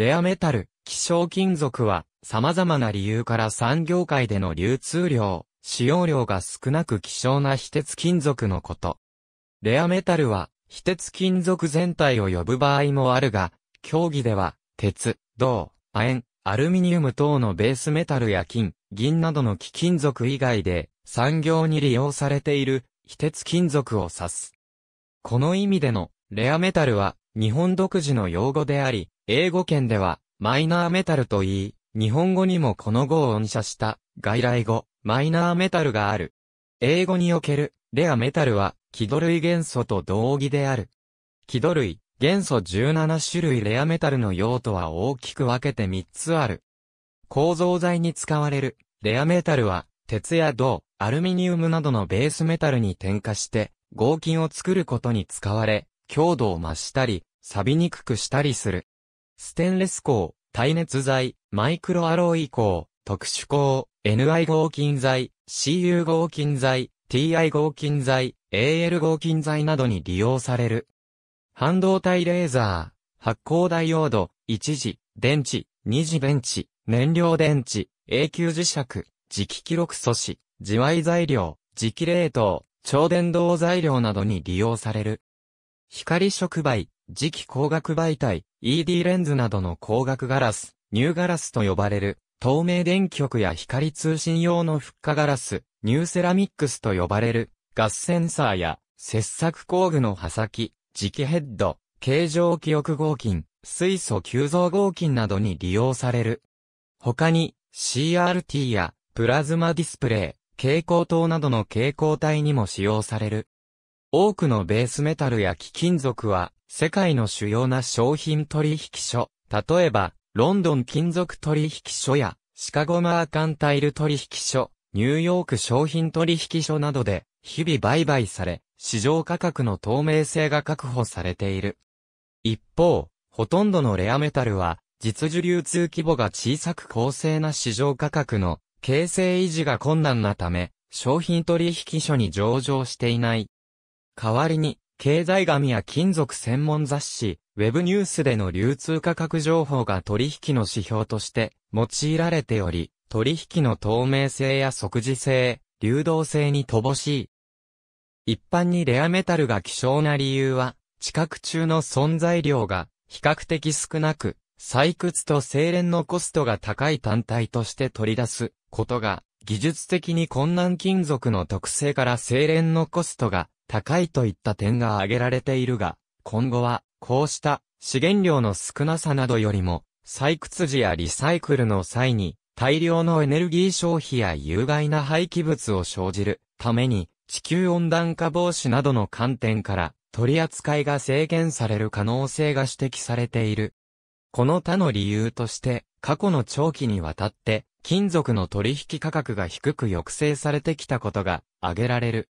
レアメタル、希少金属は、様々な理由から産業界での流通量、使用量が少なく希少な非鉄金属のこと。レアメタルは、非鉄金属全体を呼ぶ場合もあるが、競技では、鉄、銅、亜鉛、アルミニウム等のベースメタルや金、銀などの貴金属以外で、産業に利用されている、非鉄金属を指す。この意味での、レアメタルは、日本独自の用語であり、英語圏では、マイナーメタルと言い、日本語にもこの語を音写した、外来語、マイナーメタルがある。英語における、レアメタルは、気土類元素と同義である。気土類、元素17種類レアメタルの用途は大きく分けて3つある。構造材に使われる、レアメタルは、鉄や銅、アルミニウムなどのベースメタルに添加して、合金を作ることに使われ、強度を増したり、錆びにくくしたりする。ステンレス鋼、耐熱材、マイクロアロイ鋼、特殊鋼、NI 合金材、CU 合金材、TI 合金材、AL 合金材などに利用される。半導体レーザー、発光ダイオード、一時、電池、二次電池、燃料電池、永久磁石、磁気記録素子、自賄材料、磁気冷凍、超電導材料などに利用される。光触媒、磁気光学媒体、ED レンズなどの光学ガラス、ニューガラスと呼ばれる、透明電極や光通信用のフッ化ガラス、ニューセラミックスと呼ばれる、ガスセンサーや、切削工具の刃先、磁気ヘッド、形状記憶合金、水素急増合金などに利用される。他に、CRT や、プラズマディスプレイ、蛍光灯などの蛍光体にも使用される。多くのベースメタルや貴金属は世界の主要な商品取引所、例えば、ロンドン金属取引所や、シカゴマーカンタイル取引所、ニューヨーク商品取引所などで、日々売買され、市場価格の透明性が確保されている。一方、ほとんどのレアメタルは、実需流通規模が小さく公正な市場価格の形成維持が困難なため、商品取引所に上場していない。代わりに、経済紙や金属専門雑誌、ウェブニュースでの流通価格情報が取引の指標として用いられており、取引の透明性や即時性、流動性に乏しい。一般にレアメタルが希少な理由は、地殻中の存在量が比較的少なく、採掘と精錬のコストが高い単体として取り出すことが、技術的に困難金属の特性から精錬のコストが高いといった点が挙げられているが、今後は、こうした資源量の少なさなどよりも、採掘時やリサイクルの際に、大量のエネルギー消費や有害な廃棄物を生じるために、地球温暖化防止などの観点から、取り扱いが制限される可能性が指摘されている。この他の理由として、過去の長期にわたって、金属の取引価格が低く抑制されてきたことが挙げられる。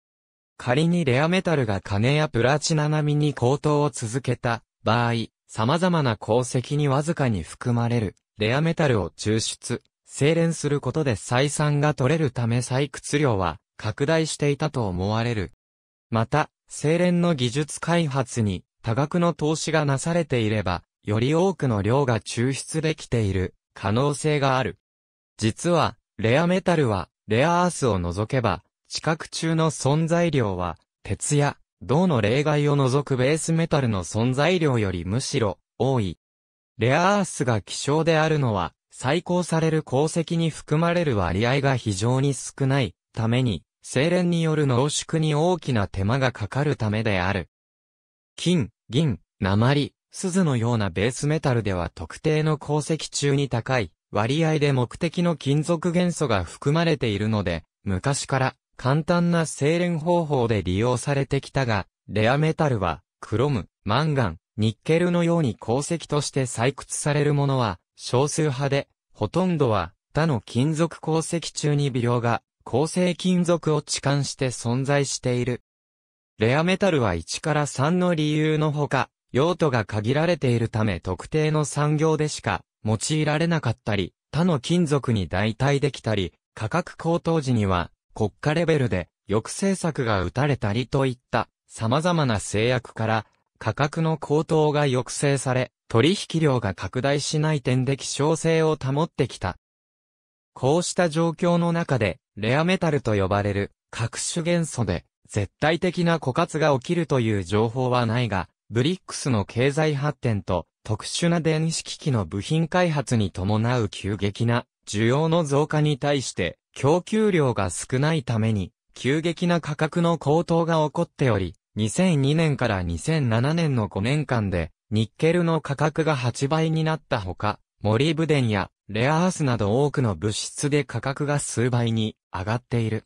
仮にレアメタルが金やプラチナ並みに高騰を続けた場合、様々な鉱石にわずかに含まれるレアメタルを抽出、精錬することで採算が取れるため採掘量は拡大していたと思われる。また、精錬の技術開発に多額の投資がなされていれば、より多くの量が抽出できている可能性がある。実は、レアメタルは、レアアースを除けば、地殻中の存在量は、鉄や銅の例外を除くベースメタルの存在量よりむしろ多い。レアアースが希少であるのは、採光される鉱石に含まれる割合が非常に少ないために、精錬による濃縮に大きな手間がかかるためである。金、銀、鉛、鈴のようなベースメタルでは特定の鉱石中に高い割合で目的の金属元素が含まれているので、昔から簡単な精錬方法で利用されてきたが、レアメタルは、クロム、マンガン、ニッケルのように鉱石として採掘されるものは少数派で、ほとんどは他の金属鉱石中に微量が構成金属を置換して存在している。レアメタルは1から3の理由のほか、用途が限られているため特定の産業でしか用いられなかったり、他の金属に代替できたり、価格高騰時には国家レベルで抑制策が打たれたりといった様々な制約から価格の高騰が抑制され、取引量が拡大しない点で希少性を保ってきた。こうした状況の中で、レアメタルと呼ばれる各種元素で絶対的な枯渇が起きるという情報はないが、ブリックスの経済発展と特殊な電子機器の部品開発に伴う急激な需要の増加に対して供給量が少ないために、急激な価格の高騰が起こっており、2002年から2007年の5年間で、ニッケルの価格が8倍になったほか、モリブデンやレアアースなど多くの物質で価格が数倍に上がっている。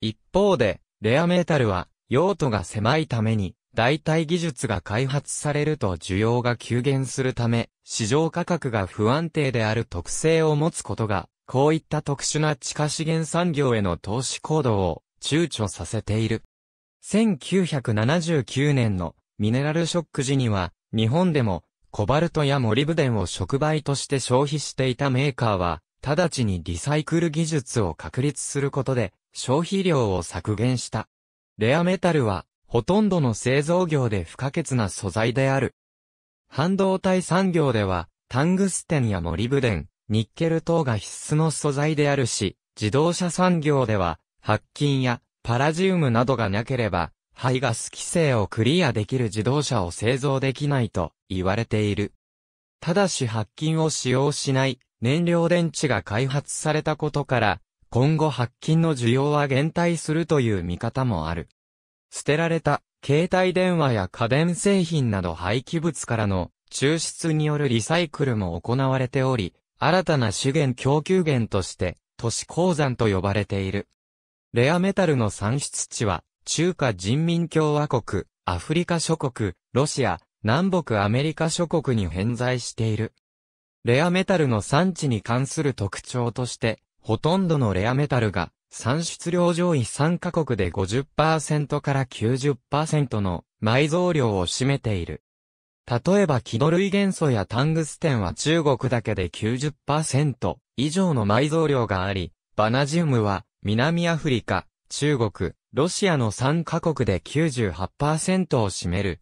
一方で、レアメタルは用途が狭いために、代替技術が開発されると需要が急減するため、市場価格が不安定である特性を持つことがこういった特殊な地下資源産業への投資行動を躊躇させている。1979年のミネラルショック時には、日本でもコバルトやモリブデンを触媒として消費していたメーカーは、直ちにリサイクル技術を確立することで消費量を削減した。レアメタルはほとんどの製造業で不可欠な素材である。半導体産業ではタングステンやモリブデン、ニッケル等が必須の素材であるし、自動車産業では、白金やパラジウムなどがなければ、排ガス規制をクリアできる自動車を製造できないと言われている。ただし白金を使用しない燃料電池が開発されたことから、今後白金の需要は減退するという見方もある。捨てられた携帯電話や家電製品など廃棄物からの抽出によるリサイクルも行われており、新たな資源供給源として、都市鉱山と呼ばれている。レアメタルの産出地は、中華人民共和国、アフリカ諸国、ロシア、南北アメリカ諸国に偏在している。レアメタルの産地に関する特徴として、ほとんどのレアメタルが、産出量上位3カ国で50%から90%の埋蔵量を占めている。例えば気の類元素やタングステンは中国だけで90%以上の埋蔵量があり、バナジウムは南アフリカ、中国、ロシアの3カ国で98%を占める。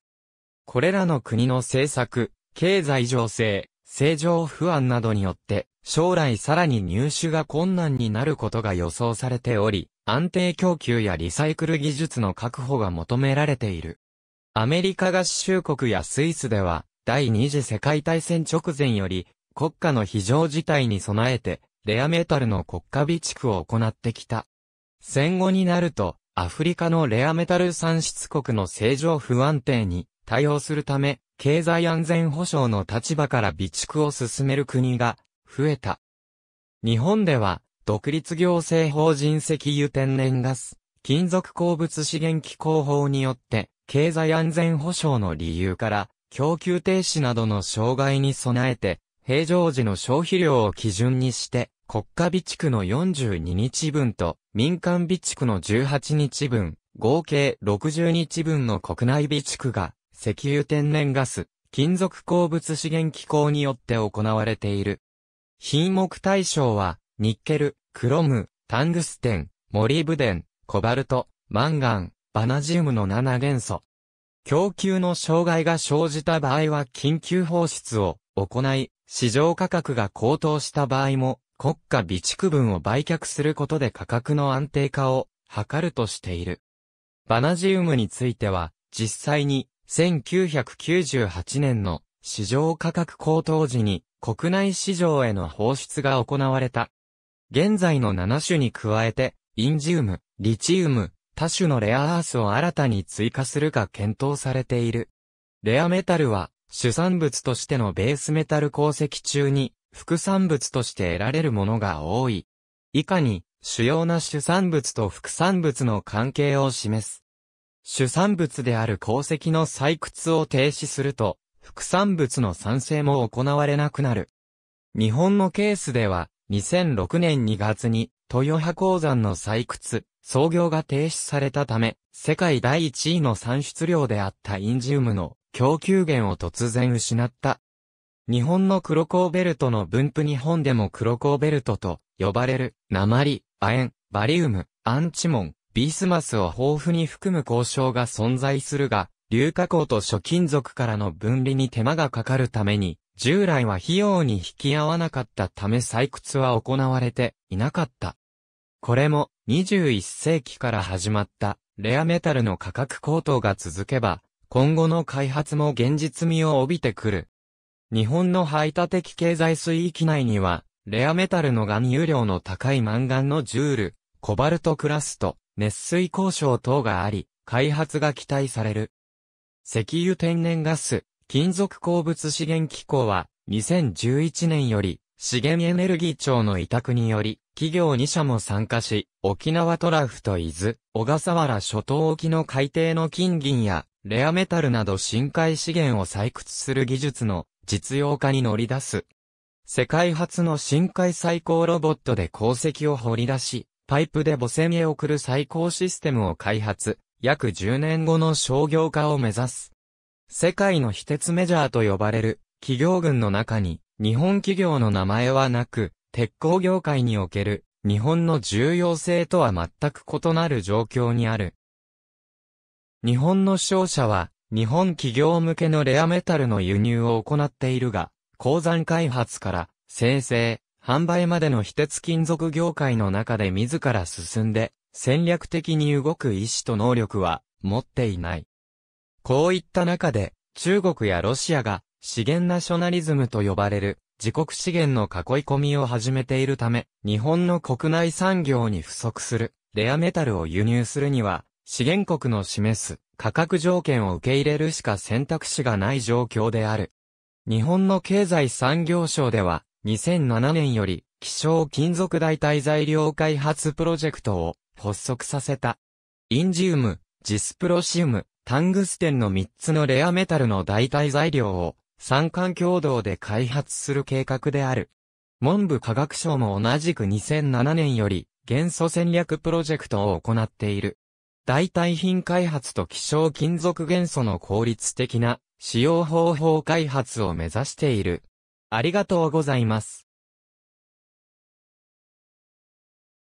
これらの国の政策、経済情勢、政情不安などによって、将来さらに入手が困難になることが予想されており、安定供給やリサイクル技術の確保が求められている。アメリカ合衆国やスイスでは、第二次世界大戦直前より、国家の非常事態に備えて、レアメタルの国家備蓄を行ってきた。戦後になると、アフリカのレアメタル産出国の正常不安定に対応するため、経済安全保障の立場から備蓄を進める国が増えた。日本では、独立行政法人石油天然ガス、金属鉱物資源機構法によって、経済安全保障の理由から、供給停止などの障害に備えて、平常時の消費量を基準にして、国家備蓄の42日分と民間備蓄の18日分、合計60日分の国内備蓄が、石油天然ガス、金属鉱物資源機構によって行われている。品目対象は、ニッケル、クロム、タングステン、モリブデン、コバルト、マンガン、バナジウムの7元素。供給の障害が生じた場合は緊急放出を行い、市場価格が高騰した場合も国家備蓄分を売却することで価格の安定化を図るとしている。バナジウムについては、実際に1998年の市場価格高騰時に国内市場への放出が行われた。現在の7種に加えて、インジウム、リチウム、多種のレアアースを新たに追加するか検討されている。レアメタルは、主産物としてのベースメタル鉱石中に、副産物として得られるものが多い。以下に、主要な主産物と副産物の関係を示す。主産物である鉱石の採掘を停止すると、副産物の産生も行われなくなる。日本のケースでは、2006年2月に、豊葉鉱山の採掘、操業が停止されたため、世界第一位の産出量であったインジウムの供給源を突然失った。日本の黒ーベルトの分布日本でも黒ーベルトと呼ばれる、鉛、亜鉛、バリウム、アンチモン、ビスマスを豊富に含む交渉が存在するが、硫化鉱と諸金属からの分離に手間がかかるために、従来は費用に引き合わなかったため採掘は行われていなかった。これも21世紀から始まったレアメタルの価格高騰が続けば、今後の開発も現実味を帯びてくる。日本の排他的経済水域内には、レアメタルの含有量の高いマンガンのジュール、コバルトクラスト、熱水交渉等があり、開発が期待される。石油天然ガス、金属鉱物資源機構は、2011年より、資源エネルギー庁の委託により、企業2社も参加し、沖縄トラフと伊豆、小笠原諸島沖の海底の金銀や、レアメタルなど深海資源を採掘する技術の実用化に乗り出す。世界初の深海最高ロボットで鉱石を掘り出し、パイプで母船へ送る最高システムを開発、約10年後の商業化を目指す。世界の非鉄メジャーと呼ばれる企業群の中に日本企業の名前はなく、鉄鋼業界における日本の重要性とは全く異なる状況にある。日本の商社は日本企業向けのレアメタルの輸入を行っているが、鉱山開発から生成、販売までの非鉄金属業界の中で自ら進んで戦略的に動く意思と能力は持っていない。こういった中で中国やロシアが資源ナショナリズムと呼ばれる、自国資源の囲い込みを始めているため、日本の国内産業に不足する、レアメタルを輸入するには、資源国の示す価格条件を受け入れるしか選択肢がない状況である。日本の経済産業省では、2007年より、希少金属代替材料開発プロジェクトを発足させた。インジウム、ジスプロシウム、タングステンの3つのレアメタルの代替材料を三冠共同で開発する計画である。文部科学省も同じく2007年より元素戦略プロジェクトを行っている。代替品開発と希少金属元素の効率的な使用方法開発を目指している。ありがとうございます。